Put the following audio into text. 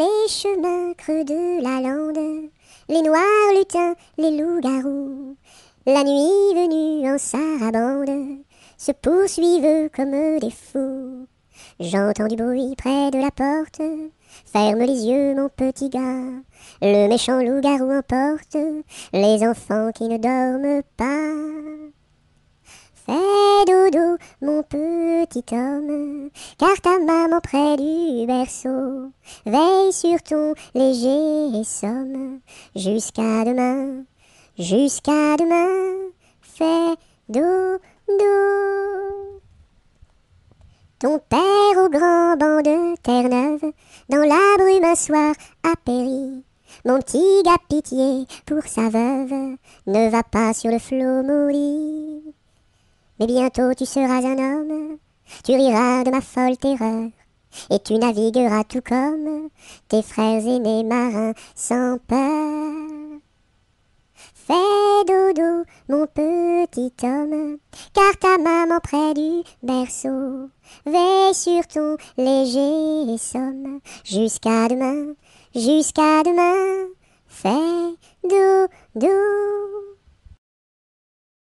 les chemins creux de la lande, les noirs lutins, les loups-garous, la nuit venue en sarabande, se poursuivent comme des fous. J'entends du bruit près de la porte, ferme les yeux mon petit gars, le méchant loup-garou emporte les enfants qui ne dorment pas. Fais dodo mon petit petit homme, car ta maman près du berceau veille sur ton léger somme. Jusqu'à demain, jusqu'à demain, fais dodo. Ton père au grand banc de Terre-Neuve, dans la brume un soir a péri. Mon petit gars, pitié pour sa veuve, ne va pas sur le flot maudit. Mais bientôt tu seras un homme, tu riras de ma folle terreur, et tu navigueras tout comme tes frères et aînés marins sans peur. Fais dodo, mon petit homme, car ta maman près du berceau veille sur ton léger somme. Jusqu'à demain, jusqu'à demain, fais dodo.